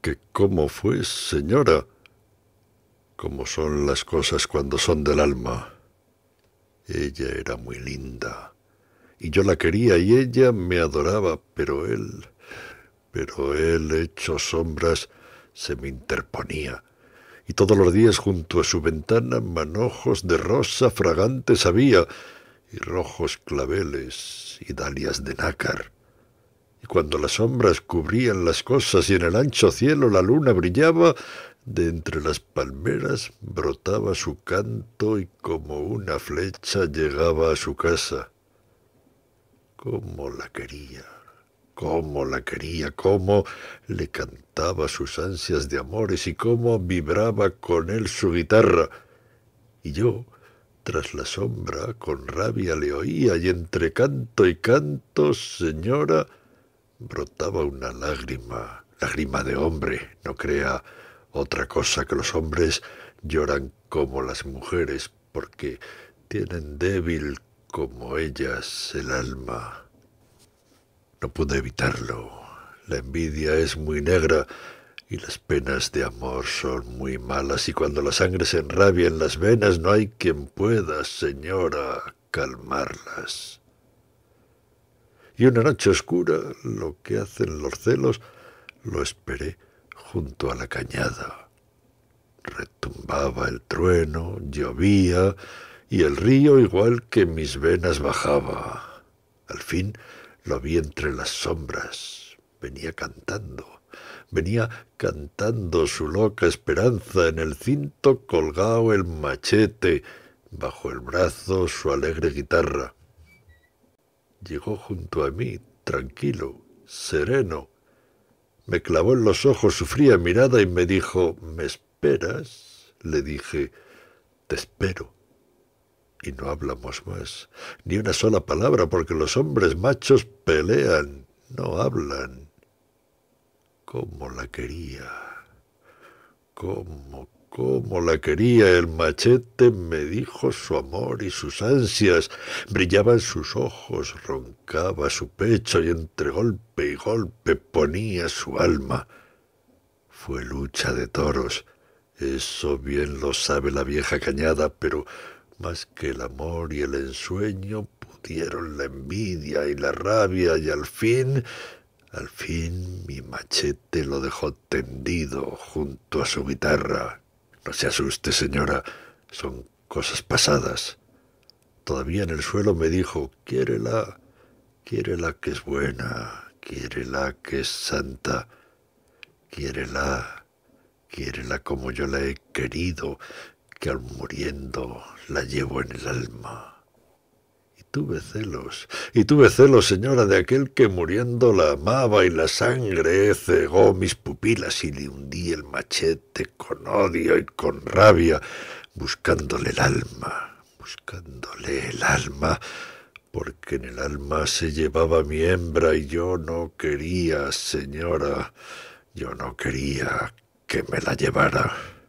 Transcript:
que cómo fue, señora, cómo son las cosas cuando son del alma. Ella era muy linda, y yo la quería y ella me adoraba, pero él, pero él hecho sombras, se me interponía, y todos los días junto a su ventana manojos de rosa fragantes había, y rojos claveles y dalias de nácar cuando las sombras cubrían las cosas y en el ancho cielo la luna brillaba, de entre las palmeras brotaba su canto y como una flecha llegaba a su casa. Cómo la quería, cómo la quería, cómo le cantaba sus ansias de amores y cómo vibraba con él su guitarra. Y yo, tras la sombra, con rabia le oía y entre canto y canto, señora, brotaba una lágrima, lágrima de hombre, no crea otra cosa que los hombres lloran como las mujeres, porque tienen débil como ellas el alma. No pude evitarlo. La envidia es muy negra y las penas de amor son muy malas y cuando la sangre se enrabia en las venas no hay quien pueda, señora, calmarlas. Y una noche oscura, lo que hacen los celos, lo esperé junto a la cañada. Retumbaba el trueno, llovía, y el río igual que mis venas bajaba. Al fin lo vi entre las sombras. Venía cantando, venía cantando su loca esperanza, en el cinto colgado el machete, bajo el brazo su alegre guitarra. Llegó junto a mí, tranquilo, sereno. Me clavó en los ojos su fría mirada y me dijo, ¿me esperas? Le dije, te espero. Y no hablamos más, ni una sola palabra, porque los hombres machos pelean, no hablan. ¿Cómo la quería? ¿Cómo, como la quería el machete, me dijo su amor y sus ansias. Brillaban sus ojos, roncaba su pecho y entre golpe y golpe ponía su alma. Fue lucha de toros. Eso bien lo sabe la vieja cañada, pero más que el amor y el ensueño pudieron la envidia y la rabia y al fin... Al fin mi machete lo dejó tendido junto a su guitarra, no se asuste, señora, son cosas pasadas. Todavía en el suelo me dijo, quiérela, quiérela que es buena, quiérela que es santa, quiérela, quiérela como yo la he querido, que al muriendo la llevo en el alma. Tuve celos, y tuve celos, señora, de aquel que muriendo la amaba y la sangre cegó mis pupilas y le hundí el machete con odio y con rabia, buscándole el alma, buscándole el alma, porque en el alma se llevaba mi hembra y yo no quería, señora, yo no quería que me la llevara.